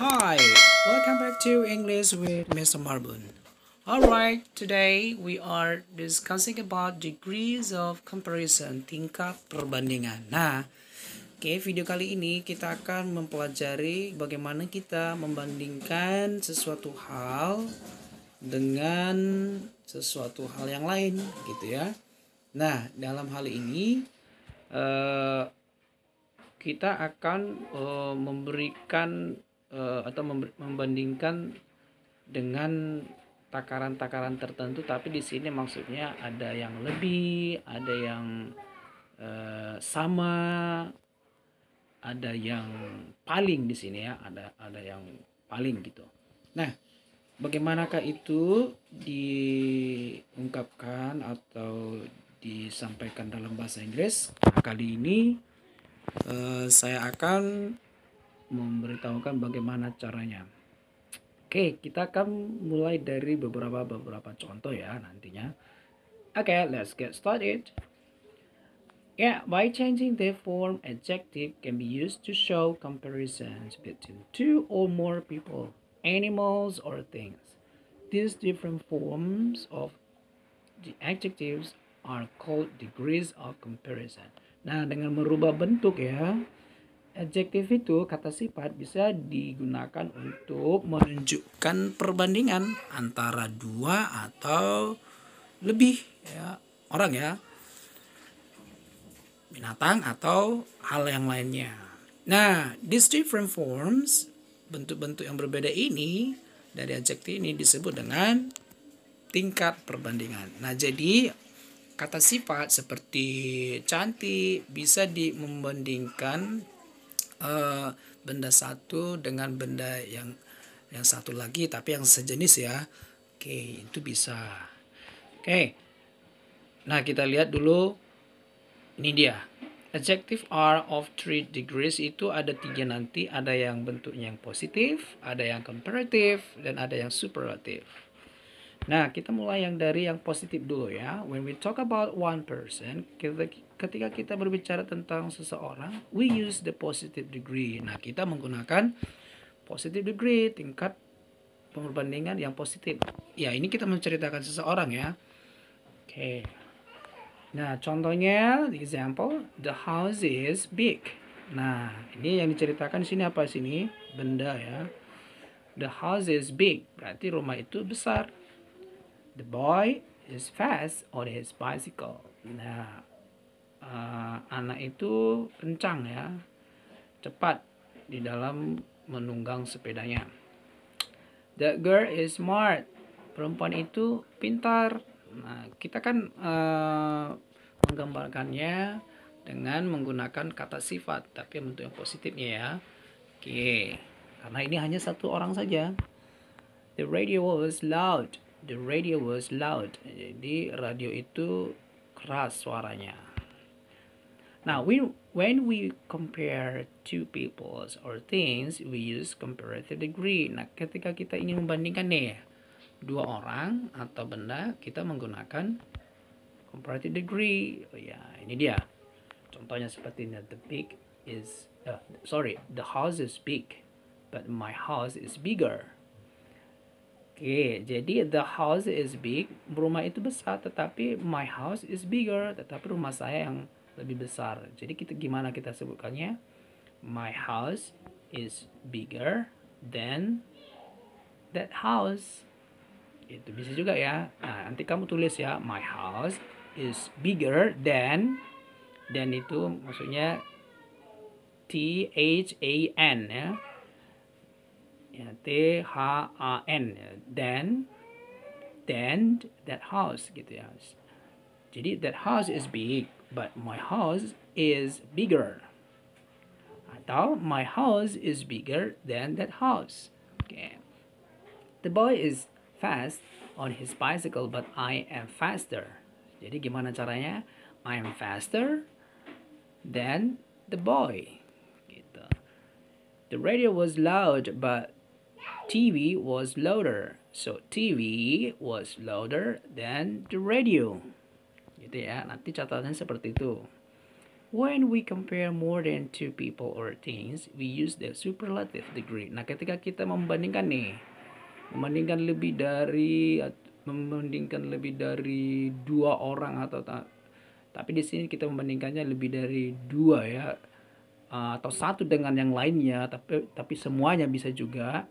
Hi, welcome back to English with Mr. Marbun. Alright, today we are discussing about degrees of comparison, tingkat perbandingan. Nah, oke okay, video kali ini kita akan mempelajari bagaimana kita membandingkan sesuatu hal dengan sesuatu hal yang lain gitu ya. Nah, dalam hal ini uh, kita akan uh, memberikan uh, atau membandingkan dengan takaran-takaran tertentu tapi di sini maksudnya ada yang lebih ada yang uh, sama ada yang paling di sini ya ada ada yang paling gitu nah bagaimanakah itu diungkapkan atau disampaikan dalam bahasa Inggris nah, kali ini uh, saya akan memberitahukan bagaimana caranya. Oke, kita akan mulai dari beberapa beberapa contoh ya nantinya. Oke, okay, let's get started. Yeah, by changing the form, adjective can be used to show comparisons between two or more people, animals, or things. These different forms of the adjectives are called degrees of comparison. Nah, dengan merubah bentuk ya, Adjektif itu, kata sifat, bisa digunakan untuk menunjukkan perbandingan antara dua atau lebih ya, orang ya, binatang atau hal yang lainnya. Nah, these different forms, bentuk-bentuk yang berbeda ini dari adjektif ini disebut dengan tingkat perbandingan. Nah, jadi kata sifat seperti cantik bisa dibandingkan Eh, benda satu dengan benda yang yang satu lagi tapi yang sejenis ya oke itu bisa oke nah kita lihat dulu ini dia adjective are of three degrees itu ada tiga nanti ada yang bentuknya yang positif ada yang comparative dan ada yang superlative Nah, kita mulai yang dari yang positif dulu ya. When we talk about one person, kita, ketika kita berbicara tentang seseorang, we use the positive degree. Nah, kita menggunakan positive degree, tingkat perbandingan yang positif. Ya, ini kita menceritakan seseorang ya. Oke. Okay. Nah, contohnya, example, the house is big. Nah, ini yang diceritakan di sini apa sini? Benda ya. The house is big, berarti rumah itu besar. The boy is fast on his bicycle. Nah, uh, anak itu kencang ya, cepat di dalam menunggang sepedanya. The girl is smart. Perempuan itu pintar. Nah, kita kan uh, menggambarkannya dengan menggunakan kata sifat, tapi bentuk yang positifnya ya. Oke, okay. karena ini hanya satu orang saja. The radio was loud the radio was loud jadi radio itu keras suaranya now we when we compare two peoples or things we use comparative degree nah ketika kita ingin membandingkan nih dua orang atau benda kita menggunakan comparative degree oh, ya ini dia contohnya seperti ini the big is uh, sorry the house is big but my house is bigger Oke, jadi the house is big, rumah itu besar, tetapi my house is bigger, tetapi rumah saya yang lebih besar. Jadi kita gimana kita sebutkannya? My house is bigger than that house. Itu bisa juga ya. Nah, nanti kamu tulis ya, my house is bigger than dan itu maksudnya T H A N ya ya, T H A N then ya, then that house gitu ya jadi that house is big but my house is bigger atau my house is bigger than that house okay the boy is fast on his bicycle but I am faster jadi gimana caranya I am faster than the boy gitu the radio was loud but TV was louder. So TV was louder than the radio. Gitu ya. Nanti catatannya seperti itu. When we compare more than two people or things, we use the superlative degree. Nah, ketika kita membandingkan nih, membandingkan lebih dari membandingkan lebih dari dua orang atau ta tapi di sini kita membandingkannya lebih dari dua ya atau satu dengan yang lainnya tapi tapi semuanya bisa juga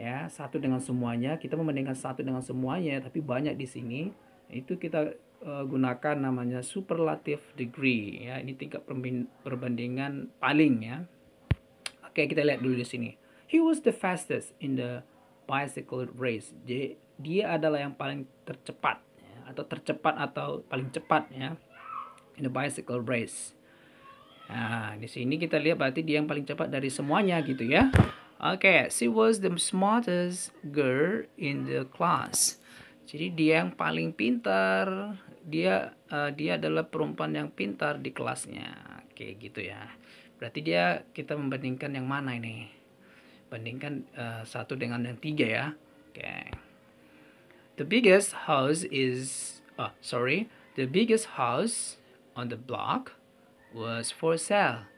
ya satu dengan semuanya kita membandingkan satu dengan semuanya tapi banyak di sini itu kita uh, gunakan namanya superlative degree ya ini tingkat perbandingan paling ya oke kita lihat dulu di sini he was the fastest in the bicycle race dia, dia adalah yang paling tercepat ya, atau tercepat atau paling cepat ya in the bicycle race nah di sini kita lihat berarti dia yang paling cepat dari semuanya gitu ya Oke, okay, she was the smartest girl in the class. Jadi dia yang paling pintar. Dia uh, dia adalah perempuan yang pintar di kelasnya. Oke, okay, gitu ya. Berarti dia kita membandingkan yang mana ini? Bandingkan uh, satu dengan yang tiga ya. Oke. Okay. The biggest house is oh sorry, the biggest house on the block was for sale.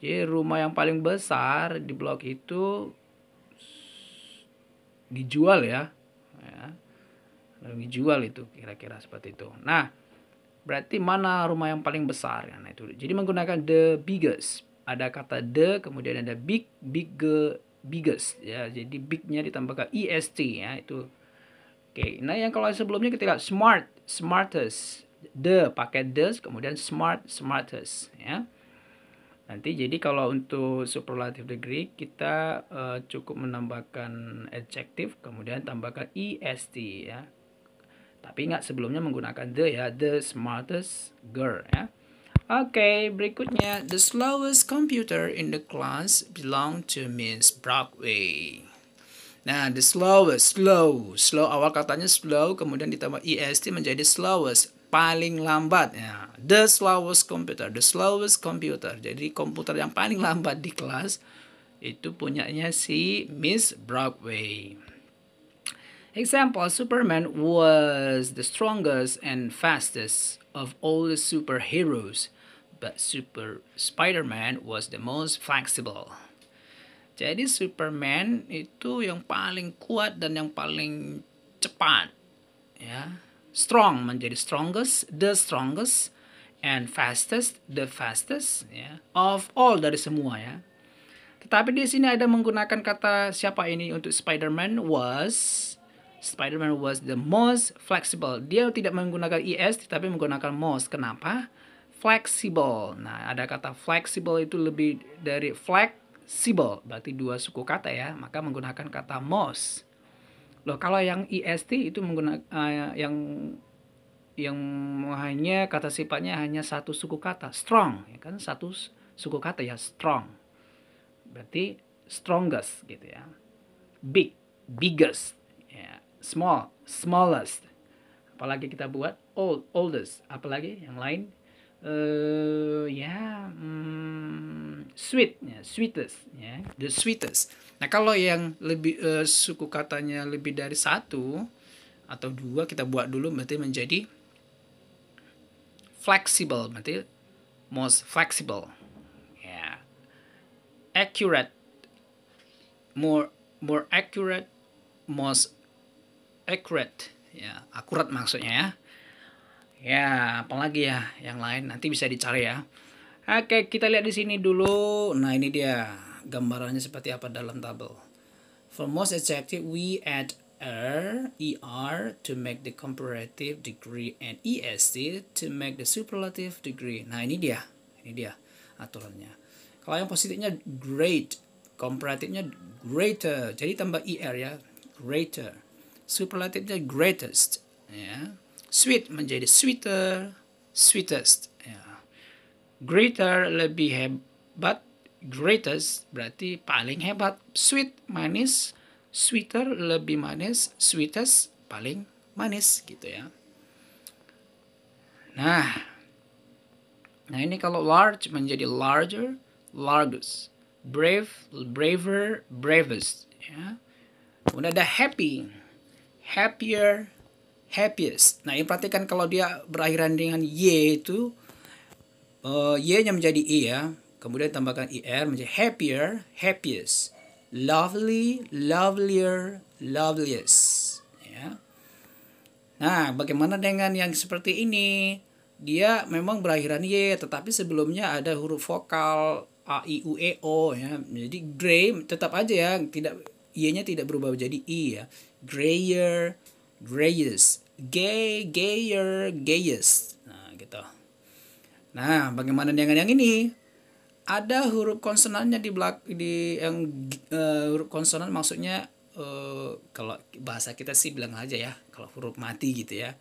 Jadi rumah yang paling besar di blok itu dijual ya. ya dijual itu kira-kira seperti itu. Nah, berarti mana rumah yang paling besar? Nah, itu. Jadi menggunakan the biggest. Ada kata the, kemudian ada big, bigger, biggest ya. Jadi bignya ditambahkan est ya itu. Oke, nah yang kalau sebelumnya kita lihat smart, smartest, the pakai the, kemudian smart, smartest ya. Nanti jadi kalau untuk superlative degree kita uh, cukup menambahkan adjective kemudian tambahkan est ya. Tapi ingat sebelumnya menggunakan the ya, the smartest girl ya. Oke, okay, berikutnya the slowest computer in the class belong to Miss broadway Nah, the slowest, slow, slow awal katanya slow kemudian ditambah est menjadi slowest paling lambat ya the slowest computer the slowest computer jadi komputer yang paling lambat di kelas itu punyanya si Miss Broadway example Superman was the strongest and fastest of all the superheroes but Super Spider-Man was the most flexible jadi Superman itu yang paling kuat dan yang paling cepat ya strong menjadi strongest, the strongest, and fastest, the fastest, ya, of all dari semua ya. Tetapi di sini ada menggunakan kata siapa ini untuk Spider-Man was Spider-Man was the most flexible. Dia tidak menggunakan is e tetapi menggunakan most. Kenapa? Flexible. Nah, ada kata flexible itu lebih dari flexible, berarti dua suku kata ya, maka menggunakan kata most. Loh, kalau yang IST e itu menggunakan uh, eh, yang yang hanya kata sifatnya hanya satu suku kata, strong, ya kan? Satu suku kata ya strong. Berarti strongest gitu ya. Big, biggest, ya. small, smallest. Apalagi kita buat old, oldest, apalagi yang lain uh, ya um, mm, sweet ya sweetest ya the sweetest nah kalau yang lebih uh, suku katanya lebih dari satu atau dua kita buat dulu berarti menjadi flexible berarti most flexible ya yeah. accurate more more accurate most accurate ya yeah. akurat maksudnya ya Ya, apalagi ya yang lain nanti bisa dicari ya. Oke, kita lihat di sini dulu. Nah, ini dia gambarannya seperti apa dalam tabel. For most adjective, we add er, er to make the comparative degree and est to make the superlative degree. Nah, ini dia. Ini dia aturannya. Kalau yang positifnya great, comparatifnya greater. Jadi tambah er ya, greater. Superlatifnya greatest, ya. Sweet menjadi sweeter, sweetest. Ya. Greater lebih hebat, greatest berarti paling hebat. Sweet manis, sweeter lebih manis, sweetest paling manis gitu ya. Nah, nah ini kalau large menjadi larger, largest. Brave, braver, bravest. Ya. Kemudian ada happy, happier, happiest. Nah, yang perhatikan kalau dia berakhiran dengan y itu uh, eh, y-nya menjadi i e ya. Kemudian tambahkan ir menjadi happier, happiest. Lovely, lovelier, loveliest. Ya. Nah, bagaimana dengan yang seperti ini? Dia memang berakhiran y, tetapi sebelumnya ada huruf vokal a i u e o ya. Jadi grey tetap aja ya, tidak y-nya tidak berubah menjadi i ya. Grayer, gayest, Gay, Gayer, gayest, Nah, gitu. Nah, bagaimana dengan yang ini? Ada huruf konsonannya di belak di yang uh, huruf konsonan maksudnya uh, kalau bahasa kita sih bilang aja ya, kalau huruf mati gitu ya.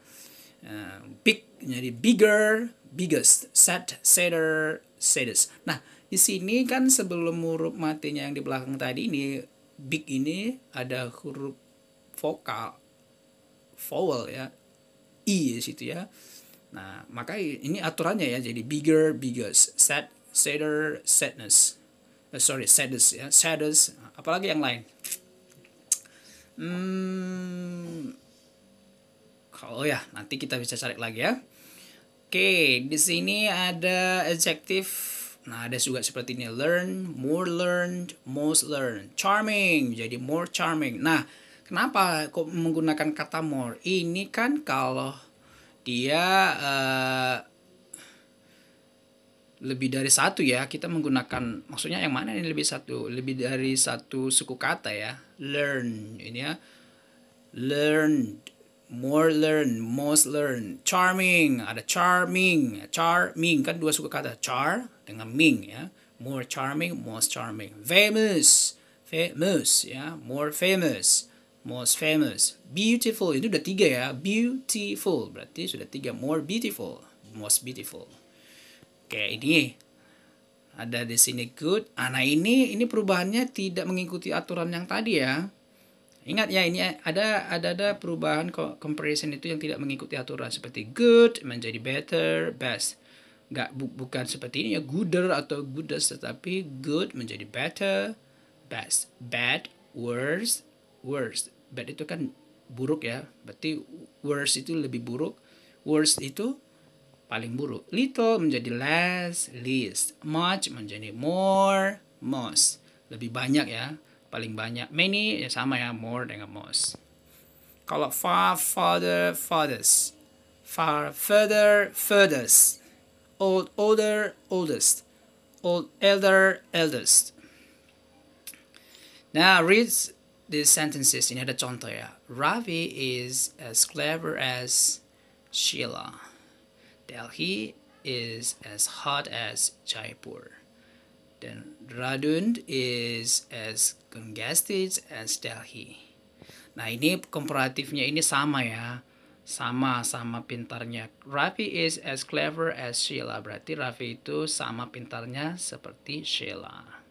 Uh, big jadi bigger, biggest, sad, sadder, saddest. Nah, di sini kan sebelum huruf matinya yang di belakang tadi ini big ini ada huruf vokal vowel ya i di situ ya nah maka ini aturannya ya jadi bigger biggest sad sadder sadness uh, sorry saddest ya saddest apalagi yang lain hmm kalau ya nanti kita bisa cari lagi ya oke di sini ada adjective Nah, ada juga seperti ini learn, more learned, most learned, charming. Jadi more charming. Nah, Kenapa kok menggunakan kata more? Ini kan kalau dia uh, lebih dari satu ya kita menggunakan maksudnya yang mana ini lebih satu lebih dari satu suku kata ya learn ini ya learn more learn most learn charming ada charming charming kan dua suku kata char dengan ming ya more charming most charming famous famous ya more famous most famous beautiful itu udah tiga ya beautiful berarti sudah tiga more beautiful most beautiful Oke ini ada di sini good ah, nah ini ini perubahannya tidak mengikuti aturan yang tadi ya ingat ya ini ada ada ada perubahan comparison itu yang tidak mengikuti aturan seperti good menjadi better best Gak bu, bukan seperti ini ya gooder atau goodest tetapi good menjadi better best bad worse worst bad itu kan buruk ya berarti worse itu lebih buruk worst itu paling buruk little menjadi less least much menjadi more most lebih banyak ya paling banyak many ya sama ya more dengan most kalau far farther farthest far further furthest old older oldest old elder eldest nah reads these sentences ini ada contoh ya. Ravi is as clever as Sheila. Delhi is as hot as Jaipur. Dan Radund is as congested as Delhi. Nah ini komparatifnya ini sama ya. Sama-sama pintarnya. Ravi is as clever as Sheila. Berarti Ravi itu sama pintarnya seperti Sheila.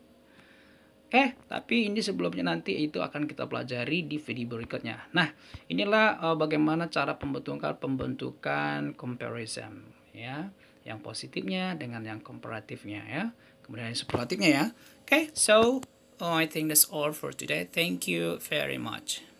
Eh, tapi ini sebelumnya nanti itu akan kita pelajari di video berikutnya. Nah, inilah uh, bagaimana cara pembentukan pembentukan comparison ya, yang positifnya dengan yang komparatifnya ya. Kemudian yang superlatifnya ya. Oke, okay, so oh, I think that's all for today. Thank you very much.